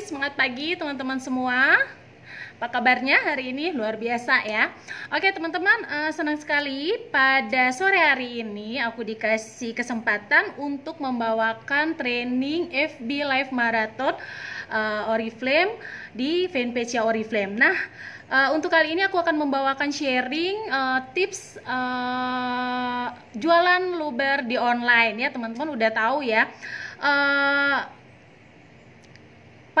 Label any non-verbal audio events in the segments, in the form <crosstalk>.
semangat pagi teman-teman semua Apa kabarnya hari ini? Luar biasa ya Oke teman-teman, uh, senang sekali pada sore hari ini Aku dikasih kesempatan untuk membawakan training FB Live Marathon uh, Oriflame Di fanpage ya Oriflame Nah, uh, untuk kali ini aku akan membawakan sharing uh, tips uh, jualan luber di online ya Teman-teman udah tahu ya uh,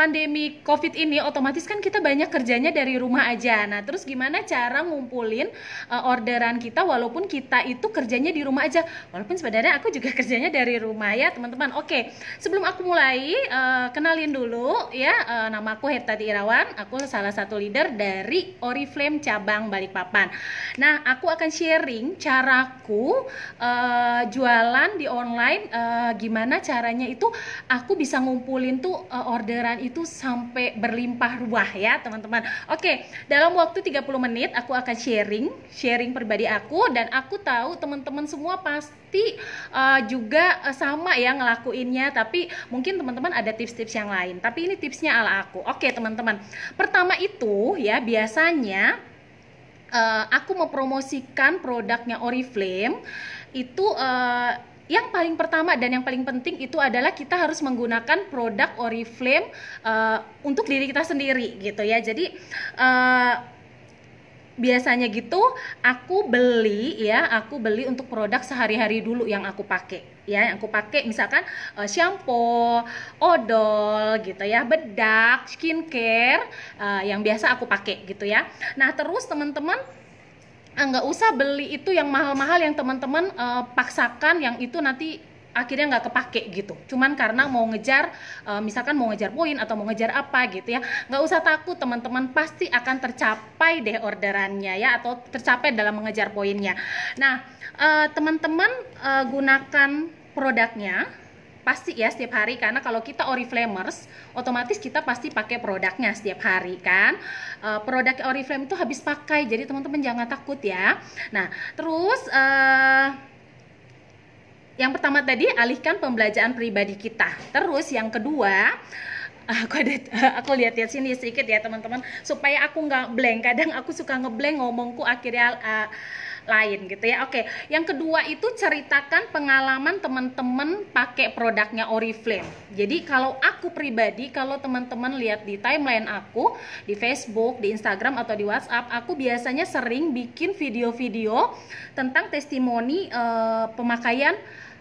pandemi COVID ini otomatis kan kita banyak kerjanya dari rumah aja. Nah, terus gimana cara ngumpulin uh, orderan kita walaupun kita itu kerjanya di rumah aja. Walaupun sebenarnya aku juga <laughs> kerjanya dari rumah ya, teman-teman. Oke, sebelum aku mulai uh, kenalin dulu ya, uh, nama aku Heta Irawan. Aku salah satu leader dari Oriflame cabang Balikpapan. Nah, aku akan sharing caraku uh, jualan di online uh, gimana caranya itu aku bisa ngumpulin tuh uh, orderan itu itu sampai berlimpah ruah ya teman-teman oke dalam waktu 30 menit aku akan sharing sharing pribadi aku dan aku tahu teman-teman semua pasti uh, juga eh, sama ya ngelakuinnya tapi mungkin teman-teman ada tips-tips yang lain tapi ini tipsnya ala aku oke teman-teman pertama itu ya biasanya uh, aku mempromosikan produknya Oriflame itu uh, yang paling pertama dan yang paling penting itu adalah kita harus menggunakan produk Oriflame uh, untuk diri kita sendiri gitu ya. Jadi uh, biasanya gitu aku beli ya aku beli untuk produk sehari-hari dulu yang aku pakai ya yang aku pakai misalkan uh, shampoo odol gitu ya bedak skincare uh, yang biasa aku pakai gitu ya nah terus teman-teman Eh, nggak usah beli itu yang mahal-mahal yang teman-teman uh, paksakan yang itu nanti akhirnya nggak kepake gitu cuman karena mau ngejar uh, misalkan mau ngejar poin atau mau ngejar apa gitu ya nggak usah takut teman-teman pasti akan tercapai deh orderannya ya atau tercapai dalam mengejar poinnya nah teman-teman uh, gunakan produknya pasti ya setiap hari karena kalau kita Oriflamers otomatis kita pasti pakai produknya setiap hari kan uh, produk Oriflame itu habis pakai jadi teman-teman jangan takut ya nah terus uh, yang pertama tadi alihkan pembelajaran pribadi kita terus yang kedua <laughs> aku ada aku lihat-lihat sini sedikit ya teman-teman supaya aku nggak blank kadang aku suka ngeblank ngomongku akhirnya uh, lain gitu ya. Oke, yang kedua itu ceritakan pengalaman teman-teman pakai produknya Oriflame. Jadi kalau aku pribadi, kalau teman-teman lihat di timeline aku di Facebook, di Instagram atau di WhatsApp, aku biasanya sering bikin video-video tentang testimoni uh, pemakaian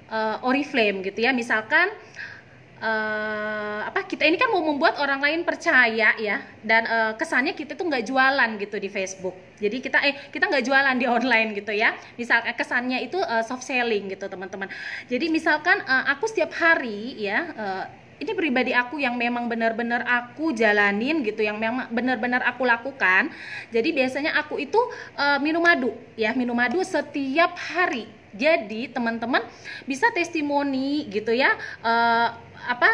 uh, Oriflame gitu ya. Misalkan uh, apa kita ini kan mau membuat orang lain percaya ya dan uh, kesannya kita tuh nggak jualan gitu di Facebook jadi kita eh kita nggak jualan di <laughs> online gitu ya misal eh, kesannya itu uh, soft selling gitu teman-teman jadi misalkan uh, aku setiap hari ya uh, ini pribadi aku yang memang benar-benar aku jalanin gitu yang memang benar-benar aku lakukan jadi biasanya aku itu uh, minum madu ya minum madu setiap hari jadi teman-teman bisa testimoni gitu ya uh, apa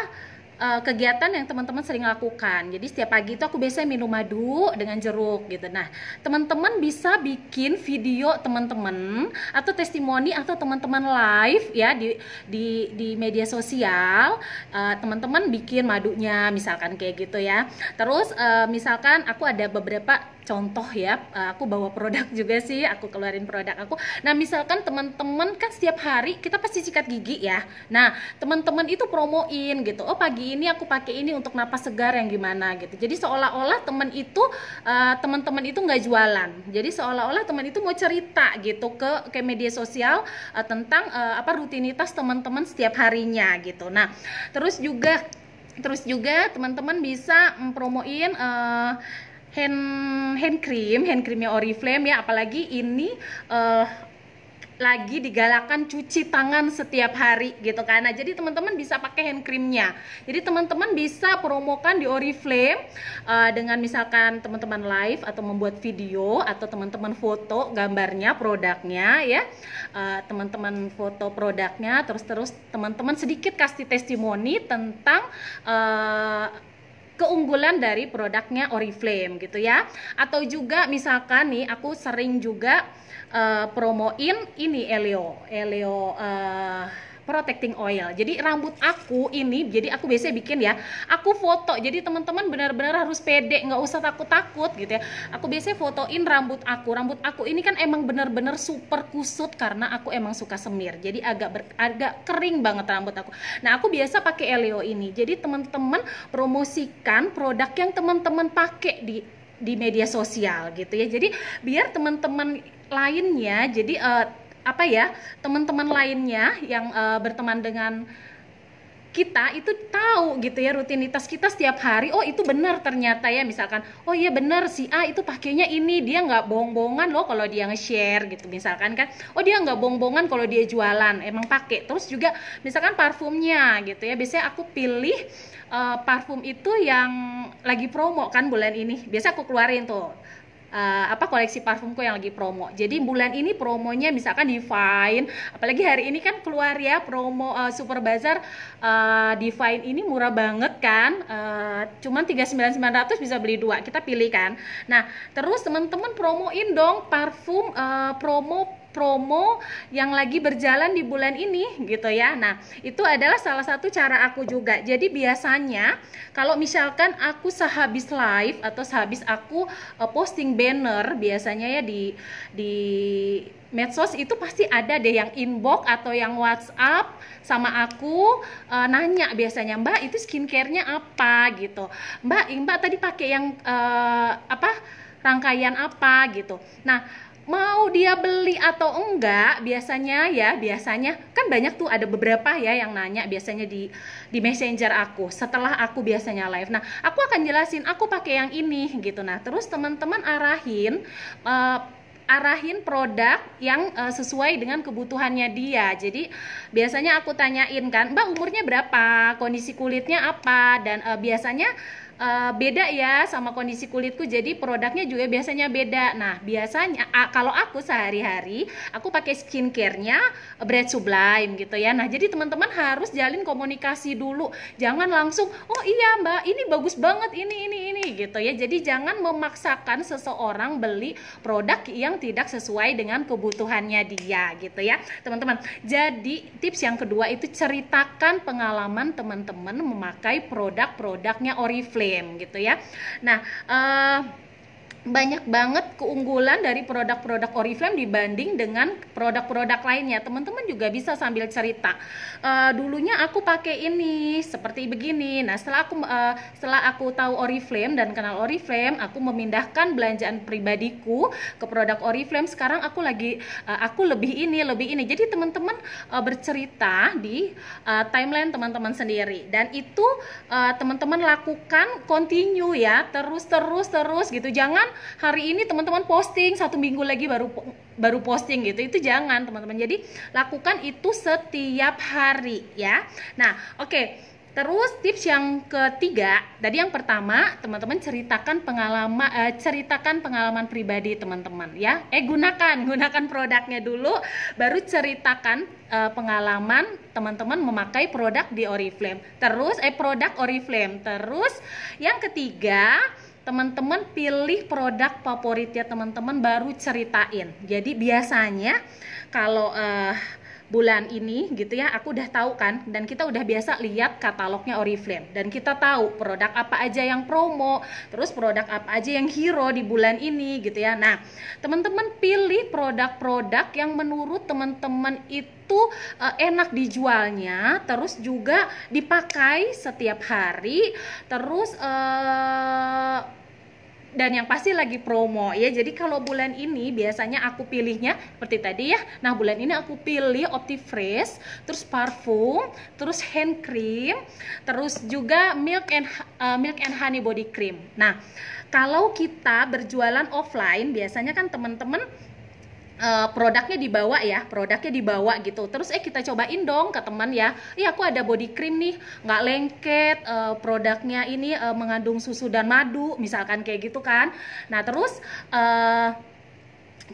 uh, kegiatan yang teman-teman sering lakukan. Jadi setiap pagi itu aku biasanya minum madu dengan jeruk gitu. Nah, teman-teman bisa bikin video teman-teman atau testimoni atau teman-teman live ya di di di media sosial teman eh, teman-teman bikin madunya misalkan kayak gitu ya. Terus uh, misalkan aku ada beberapa contoh ya eh, aku bawa produk juga sih aku keluarin produk aku nah misalkan teman-teman kan setiap hari kita pasti sikat gigi ya nah teman-teman itu promoin gitu oh pagi ini aku pakai ini untuk napas segar yang gimana gitu jadi seolah-olah teman itu eh, teman-teman itu nggak jualan jadi seolah-olah teman itu mau cerita gitu ke ke media sosial eh, tentang apa rutinitas teman-teman setiap harinya gitu nah terus juga terus juga teman-teman bisa mempromoin uh, hand hand cream, hand creamnya Oriflame ya, apalagi ini uh, lagi digalakan cuci tangan setiap hari gitu kan. Nah, jadi teman-teman bisa pakai hand creamnya. Jadi teman-teman bisa promokan di Oriflame uh, dengan misalkan teman-teman live atau membuat video atau teman-teman foto gambarnya, produknya ya. Eh, teman-teman uh, foto produknya terus-terus teman-teman sedikit kasih testimoni tentang uh, keunggulan dari produknya Oriflame gitu ya. Atau juga misalkan nih aku sering juga uh, promoin ini Elio, Elio uh, eh, protecting oil. Jadi rambut aku ini, jadi aku biasanya bikin ya, aku foto. Jadi teman-teman benar-benar harus pede, nggak usah takut-takut gitu ya. Aku biasanya fotoin rambut aku. Rambut aku ini kan emang benar-benar super kusut karena aku emang suka semir. Jadi agak ber, agak kering banget rambut aku. Nah aku biasa pakai Eleo ini. Jadi teman-teman promosikan produk yang teman-teman pakai di di media sosial gitu ya. Jadi biar teman-teman lainnya jadi uh, apa ya teman-teman lainnya yang uh, berteman dengan kita itu tahu gitu ya rutinitas kita setiap hari oh itu benar ternyata ya misalkan oh iya benar si A itu pakainya ini dia nggak bohong-bohongan loh kalau dia nge-share gitu misalkan kan oh dia nggak bohong-bohongan kalau dia jualan emang pakai terus juga misalkan parfumnya gitu ya biasanya aku pilih uh, parfum itu yang lagi promo kan bulan ini biasa aku keluarin tuh uh, apa koleksi parfumku yang lagi promo. Jadi bulan ini promonya misalkan Divine, apalagi hari ini kan keluar ya promo uh, Super Bazar uh, Divine ini murah banget kan. Uh, cuman 39900 bisa beli dua. Kita pilih kan. Nah, terus teman-teman promoin dong parfum uh, promo promo yang lagi berjalan di bulan ini gitu ya. Nah, itu adalah salah satu cara aku juga. Jadi biasanya kalau misalkan aku sehabis live atau sehabis aku uh, posting banner biasanya ya di di medsos itu pasti ada deh yang inbox atau yang WhatsApp sama aku e, nanya biasanya Mbak itu skincarenya apa gitu Mbak Mbak tadi pakai yang e, apa rangkaian apa gitu nah mau dia beli atau enggak biasanya ya biasanya kan banyak tuh ada beberapa ya yang nanya biasanya di di messenger aku setelah aku biasanya live nah aku akan jelasin aku pakai yang ini gitu nah terus teman-teman arahin uh, arahin produk yang uh, sesuai dengan kebutuhannya dia. Jadi biasanya aku tanyain kan, "Mbak, umurnya berapa? Kondisi kulitnya apa?" dan uh, biasanya uh, beda ya sama kondisi kulitku jadi produknya juga biasanya beda nah biasanya uh, kalau aku sehari-hari aku pakai skincarenya eh, Bread Sublime gitu ya nah jadi teman-teman harus jalin komunikasi dulu jangan langsung oh iya mbak ini bagus banget ini ini ini gitu ya jadi jangan memaksakan seseorang beli produk yang tidak sesuai dengan kebutuhannya dia gitu ya teman-teman jadi tips yang kedua itu ceritakan pengalaman teman-teman memakai produk-produknya Oriflame klaim gitu ya. Nah, uh, banyak banget keunggulan dari produk-produk Oriflame dibanding dengan produk-produk lainnya. Teman-teman juga bisa sambil cerita. Uh, dulunya aku pakai ini seperti begini. Nah, setelah aku uh, setelah aku tahu Oriflame dan kenal Oriflame, aku memindahkan belanjaan pribadiku ke produk Oriflame. Sekarang aku lagi uh, aku lebih ini, lebih ini. Jadi teman-teman uh, bercerita di uh, timeline teman-teman sendiri dan itu teman-teman lakukan continue ya, terus terus terus gitu. Jangan hari ini teman-teman posting satu minggu lagi baru baru posting gitu itu jangan teman-teman jadi lakukan itu setiap hari ya nah oke okay. Terus tips yang ketiga, tadi yang pertama teman-teman ceritakan pengalaman eh, ceritakan pengalaman pribadi teman-teman ya. Eh gunakan <laughs> gunakan produknya dulu, baru ceritakan eh, pengalaman teman-teman memakai produk di Oriflame. Terus eh produk Oriflame. Terus yang ketiga teman-teman pilih produk favorit ya teman-teman baru ceritain. Jadi biasanya kalau uh, bulan ini gitu ya aku udah tahu kan dan kita udah biasa lihat katalognya Oriflame dan kita tahu produk apa aja yang promo terus produk apa aja yang hero di bulan ini gitu ya nah teman-teman pilih produk-produk yang menurut teman-teman itu e, enak dijualnya terus juga dipakai setiap hari terus eh, dan yang pasti lagi promo ya. Jadi kalau bulan ini biasanya aku pilihnya seperti tadi ya. Nah, bulan ini aku pilih Optifresh, terus parfum, terus hand cream, terus juga milk and uh, milk and honey body cream. Nah, kalau kita berjualan offline biasanya kan teman-teman uh, produknya dibawa ya produknya dibawa gitu terus eh kita cobain dong ke teman ya iya aku ada body cream nih nggak lengket uh, produknya ini uh, mengandung susu dan madu misalkan kayak gitu kan nah terus uh,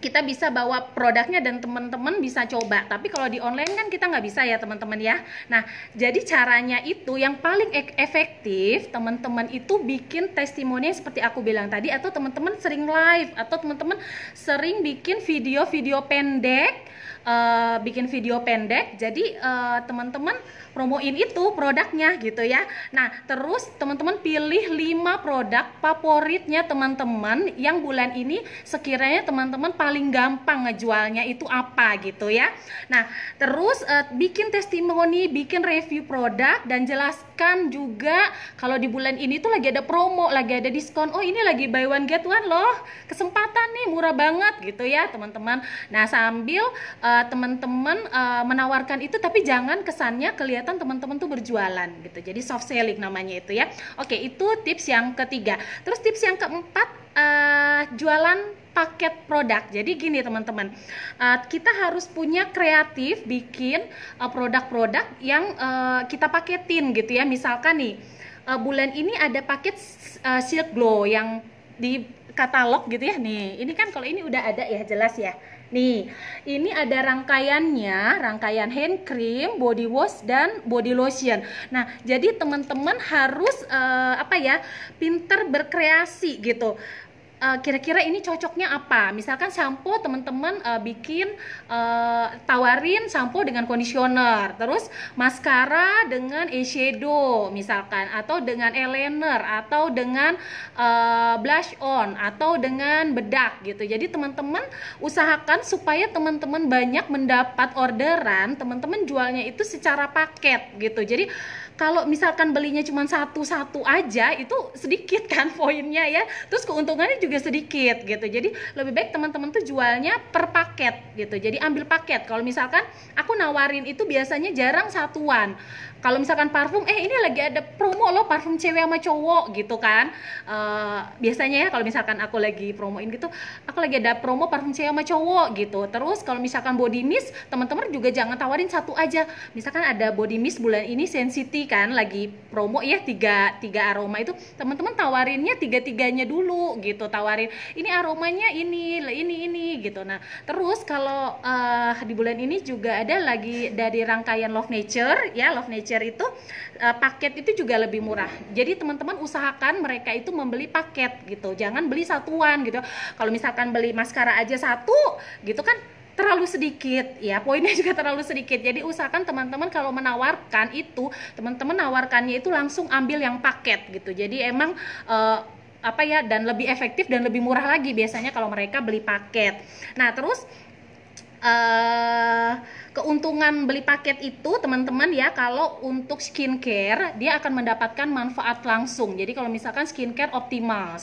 kita bisa bawa produknya dan teman-teman bisa coba tapi kalau di online kan kita nggak bisa ya teman-teman ya nah jadi caranya itu yang paling e- efektif teman-teman itu bikin testimoni seperti aku bilang tadi atau teman-teman sering live atau teman-teman sering bikin video-video pendek uh, bikin video pendek jadi uh, teman-teman promoin itu produknya gitu ya nah terus teman-teman pilih 5 produk favoritnya teman-teman yang bulan ini sekiranya teman-teman paling gampang ngejualnya itu apa gitu ya nah terus uh, bikin testimoni bikin review produk dan jelas juga kalau di bulan ini tuh lagi ada promo, lagi ada diskon. Oh, ini lagi buy one get one loh. Kesempatan nih murah banget gitu ya, teman-teman. Nah, sambil uh, teman-teman uh, menawarkan itu tapi jangan kesannya kelihatan teman-teman tuh berjualan gitu. Jadi soft selling namanya itu ya. Oke, itu tips yang ketiga. Terus tips yang keempat uh, jualan paket produk. Jadi gini teman-teman, uh, kita harus punya kreatif bikin eh, produk-produk uh, yang uh, kita paketin gitu ya. Misalkan nih uh, bulan ini ada paket uh, Silk Glow yang di katalog gitu ya nih. Ini kan kalau ini udah ada ya jelas ya. Nih, ini ada rangkaiannya, rangkaian hand cream, body wash dan body lotion. Nah, jadi teman-teman harus uh, apa ya, pinter berkreasi gitu kira eh, kira-kira ini cocoknya apa misalkan sampo teman-teman uh, bikin uh, tawarin sampo dengan conditioner terus maskara dengan eyeshadow misalkan atau dengan eyeliner atau dengan uh, blush on atau dengan bedak gitu jadi teman-teman usahakan supaya teman-teman banyak mendapat orderan teman-teman jualnya itu secara paket gitu jadi kalau misalkan belinya cuma satu-satu aja itu sedikit kan poinnya ya terus keuntungannya juga sedikit gitu jadi lebih baik teman-teman tuh jualnya per paket gitu jadi ambil paket kalau misalkan aku nawarin itu biasanya jarang satuan kalau misalkan parfum eh ini lagi ada promo loh parfum cewek sama cowok gitu kan uh, biasanya ya kalau misalkan aku lagi promoin gitu aku lagi ada promo parfum cewek sama cowok gitu terus kalau misalkan body mist teman-teman juga jangan tawarin satu aja misalkan ada body mist bulan ini sensitif kan lagi promo ya tiga tiga aroma itu teman-teman tawarinnya tiga tiganya dulu gitu tawarin ini aromanya ini ini ini gitu nah terus kalau uh, di bulan ini juga ada lagi dari rangkaian love nature ya love nature furniture itu uh, paket itu juga lebih murah. Jadi teman-teman usahakan mereka itu membeli paket gitu. Jangan beli satuan gitu. Kalau misalkan beli maskara aja satu gitu kan terlalu sedikit ya poinnya <laughs> juga terlalu sedikit jadi usahakan teman-teman kalau menawarkan itu teman-teman nawarkannya itu langsung ambil yang paket gitu jadi emang uh, apa ya dan lebih efektif dan lebih murah lagi biasanya kalau mereka beli paket nah terus uh, keuntungan beli paket itu teman-teman ya kalau untuk skincare dia akan mendapatkan manfaat langsung. Jadi kalau misalkan skincare optimal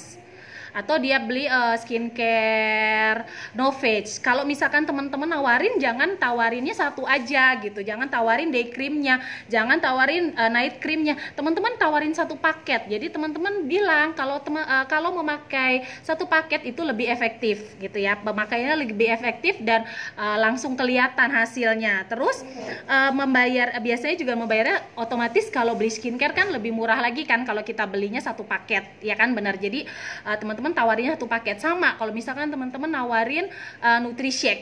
atau dia beli uh, skincare Novage. Kalau misalkan teman-teman nawarin jangan tawarinnya satu aja gitu. Jangan tawarin day creamnya, jangan tawarin uh, night creamnya. Teman-teman tawarin satu paket. Jadi teman-teman bilang kalau teman uh, eh, kalau memakai satu paket itu lebih efektif gitu ya. Pemakaiannya lebih efektif dan uh, langsung kelihatan hasilnya. Terus uh, membayar biasanya juga membayarnya otomatis kalau beli skincare kan lebih murah lagi kan kalau kita belinya satu paket ya kan benar. Jadi teman-teman uh, -teman teman-teman tawarin satu paket sama kalau misalkan teman-teman nawarin uh,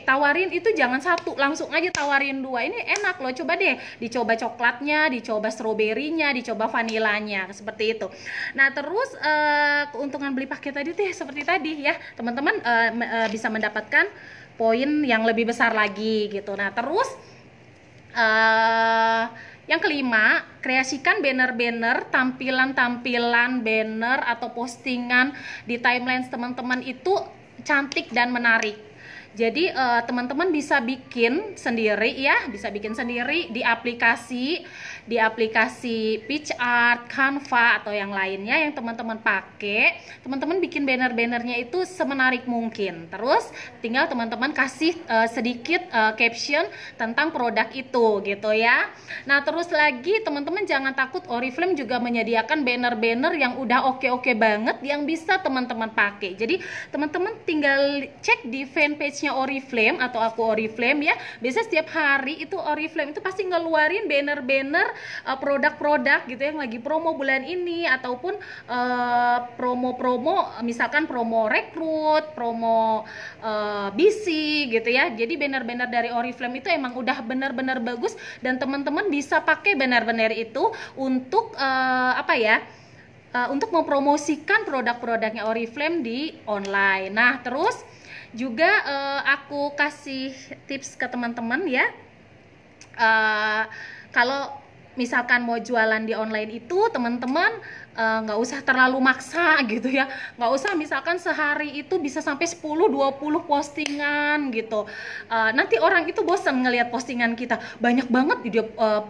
tawarin itu jangan satu langsung aja tawarin dua ini enak loh coba deh dicoba coklatnya dicoba stroberinya dicoba vanilanya seperti itu nah terus uh, keuntungan beli paket tadi tuh ya, seperti tadi ya teman-teman uh, uh, bisa mendapatkan poin yang lebih besar lagi gitu nah terus yang kelima, kreasikan banner-banner, tampilan-tampilan banner atau postingan di timeline teman-teman itu cantik dan menarik. Jadi eh, teman-teman bisa bikin sendiri ya, bisa bikin sendiri di aplikasi di aplikasi PitchArt, Canva atau yang lainnya yang teman-teman pakai, teman-teman bikin banner-bannernya itu semenarik mungkin. Terus tinggal teman-teman kasih uh, sedikit uh, caption tentang produk itu gitu ya. Nah, terus lagi teman-teman jangan takut Oriflame juga menyediakan banner-banner yang udah oke-oke banget yang bisa teman-teman pakai. Jadi, teman-teman tinggal cek di fanpage-nya Oriflame atau aku Oriflame ya. Biasanya setiap hari itu Oriflame itu pasti ngeluarin banner-banner Eh, produk-produk gitu yang lagi promo bulan ini ataupun eh, promo-promo uh, misalkan promo rekrut, promo uh, eh, BC gitu ya. Jadi banner-banner dari Oriflame itu emang udah benar-benar bagus dan teman-teman bisa pakai banner-banner itu untuk uh, apa ya? Uh, untuk mempromosikan produk-produknya Oriflame di online. Nah, terus juga uh, aku kasih tips ke teman-teman ya. Uh, kalau misalkan mau jualan di online itu teman-teman eh, nggak uh, usah terlalu maksa <laughs> gitu ya nggak usah misalkan sehari itu bisa sampai 10-20 postingan gitu uh, nanti orang itu bosan ngelihat postingan kita banyak banget di uh, eh,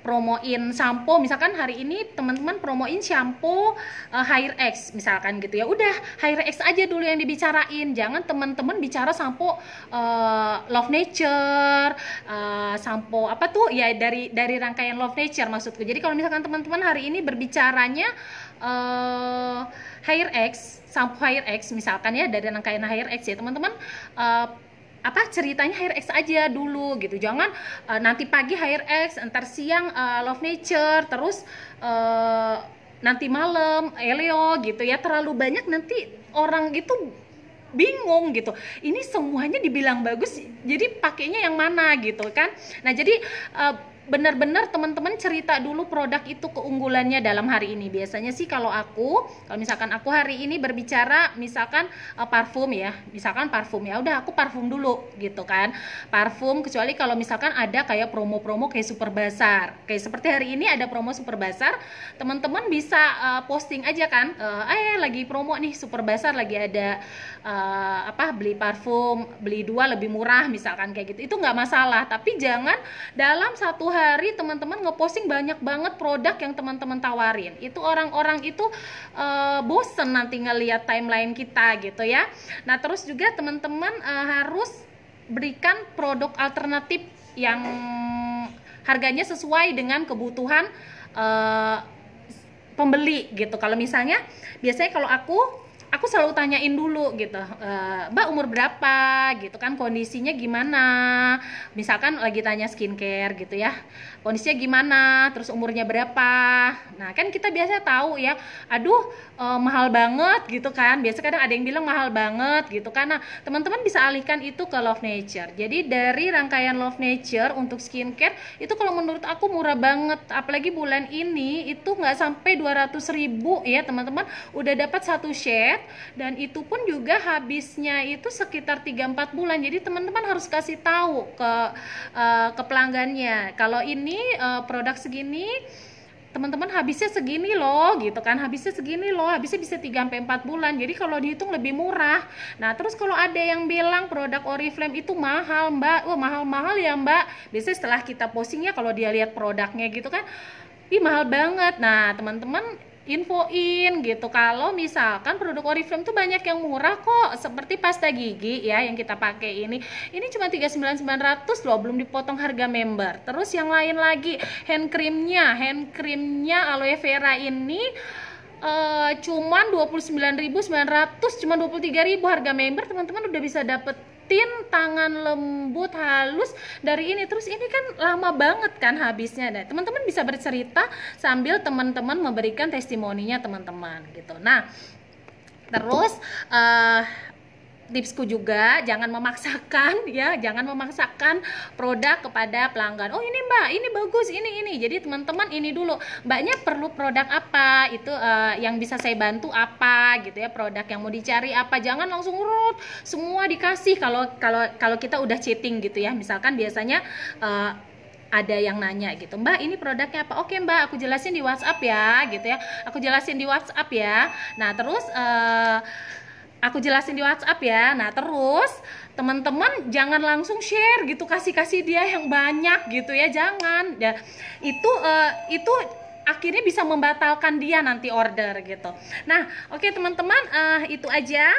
promoin sampo misalkan hari ini teman-teman promoin shampoo uh, Hair X misalkan gitu ya udah Hair X aja dulu yang dibicarain jangan teman-teman bicara sampo uh, eh, Love Nature uh, shampoo apa tuh ya dari dari rangkaian Love Nature maksudku jadi kalau misalkan teman-teman hari ini berbicaranya uh, Hair X sampo Hair X misalkan ya dari rangkaian Hair X ya teman-teman uh, apa ceritanya hair x aja dulu gitu jangan uh, nanti pagi hair x ntar siang uh, Love Nature terus uh, nanti malam Elio gitu ya terlalu banyak nanti orang gitu bingung gitu ini semuanya dibilang bagus jadi pakainya yang mana gitu kan nah jadi uh, benar-benar teman-teman cerita dulu produk itu keunggulannya dalam hari ini. Biasanya sih kalau aku, kalau misalkan aku hari ini berbicara misalkan uh, parfum ya, misalkan parfum ya udah aku parfum dulu gitu kan. Parfum kecuali kalau misalkan ada kayak promo-promo kayak super besar Kayak seperti hari ini ada promo super besar teman-teman bisa uh, posting aja kan, uh, eh lagi promo nih super besar lagi ada uh, apa beli parfum, beli dua lebih murah misalkan kayak gitu. Itu nggak masalah, tapi jangan dalam satu hari hari teman-teman ngeposting banyak banget produk yang teman-teman tawarin itu orang-orang itu e, bosen nanti ngeliat timeline kita gitu ya nah terus juga teman-teman e, harus berikan produk alternatif yang harganya sesuai dengan kebutuhan e, pembeli gitu kalau misalnya biasanya kalau aku aku selalu tanyain dulu gitu e, mbak umur berapa gitu kan kondisinya gimana misalkan lagi tanya skincare gitu ya kondisinya gimana terus umurnya berapa nah kan kita biasa tahu ya aduh e, mahal banget gitu kan biasa kadang ada yang bilang mahal banget gitu kan nah teman-teman bisa alihkan itu ke love nature jadi dari rangkaian love nature untuk skincare itu kalau menurut aku murah banget apalagi bulan ini itu nggak sampai 200 ribu ya teman-teman udah dapat satu share dan itu pun juga habisnya itu sekitar 3-4 bulan. Jadi teman-teman harus kasih tahu ke uh, ke pelanggannya kalau ini uh, produk segini teman-teman habisnya segini loh gitu kan habisnya segini loh habisnya bisa 3 sampai 4 bulan jadi kalau dihitung lebih murah nah terus kalau ada yang bilang produk Oriflame itu mahal mbak wah mahal-mahal ya mbak biasanya setelah kita posting ya kalau dia lihat produknya gitu kan ih mahal banget nah teman-teman infoin gitu kalau misalkan produk Oriflame tuh banyak yang murah kok seperti pasta gigi ya yang kita pakai ini ini cuma 39.900 loh belum dipotong harga member terus yang lain lagi hand creamnya hand creamnya aloe vera ini Uh, cuman 29.900 cuman 23.000 harga member teman-teman udah bisa dapet rutin tangan lembut halus dari ini terus ini kan lama banget kan habisnya nah teman-teman bisa bercerita sambil teman-teman memberikan testimoninya teman-teman gitu nah terus uh, tipsku juga jangan memaksakan <laughs> ya jangan memaksakan produk kepada pelanggan oh ini mbak ini bagus ini ini jadi teman-teman ini dulu mbaknya perlu produk apa itu uh, yang bisa saya bantu apa gitu ya produk yang mau dicari apa jangan langsung urut semua dikasih kalau kalau kalau kita udah chatting gitu ya misalkan biasanya uh, ada yang nanya gitu mbak ini produknya apa oke mbak aku jelasin di WhatsApp ya gitu ya aku jelasin di WhatsApp ya nah terus uh, aku jelasin di WhatsApp ya. Nah, terus teman-teman jangan langsung share gitu kasih-kasih dia yang banyak gitu ya, jangan. Ya itu uh, itu akhirnya bisa membatalkan dia nanti order gitu. Nah, oke okay, teman-teman, uh, itu aja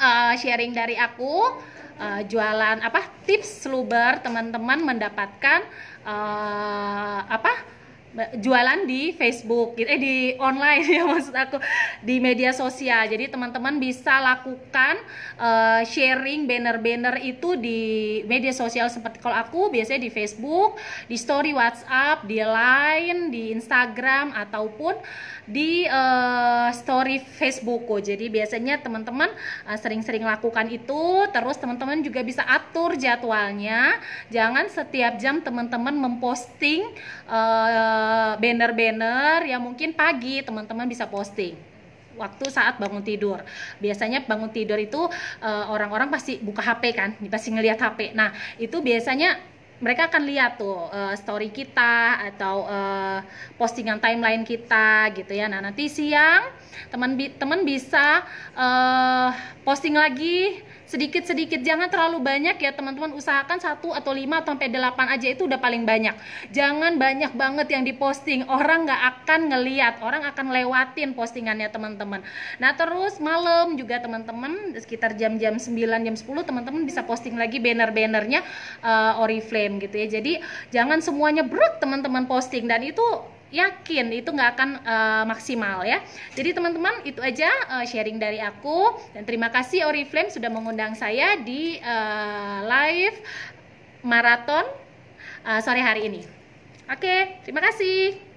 uh, sharing dari aku. Uh, jualan apa tips luber teman-teman mendapatkan uh, apa jualan di Facebook gitu eh di online <laughs> ya maksud aku di media sosial jadi teman-teman bisa lakukan uh, sharing banner-banner itu di media sosial seperti kalau aku biasanya di Facebook di story WhatsApp di Line di Instagram ataupun di uh, story Facebookku. Jadi biasanya teman-teman uh, sering-sering lakukan itu, terus teman-teman juga bisa atur jadwalnya. Jangan setiap jam teman-teman memposting uh, banner-banner yang mungkin pagi teman-teman bisa posting waktu saat bangun tidur. Biasanya bangun tidur itu orang-orang pasti buka HP kan, pasti ngelihat HP. Nah, itu biasanya mereka akan lihat tuh uh, story kita atau uh, postingan timeline kita gitu ya. Nah, nanti siang teman teman bisa uh, posting lagi sedikit-sedikit jangan terlalu banyak ya teman-teman usahakan satu atau lima atau sampai delapan aja itu udah paling banyak jangan banyak banget yang diposting orang nggak akan ngeliat orang akan lewatin postingannya teman-teman nah terus malam juga teman-teman sekitar jam-jam 9 jam 10 teman-teman bisa posting lagi banner-bannernya uh, Oriflame gitu ya jadi jangan semuanya brut teman-teman posting dan itu yakin itu nggak akan uh, maksimal ya. Jadi teman-teman itu aja uh, sharing dari aku dan terima kasih Oriflame sudah mengundang saya di uh, live maraton uh, sore hari ini. Oke, terima kasih.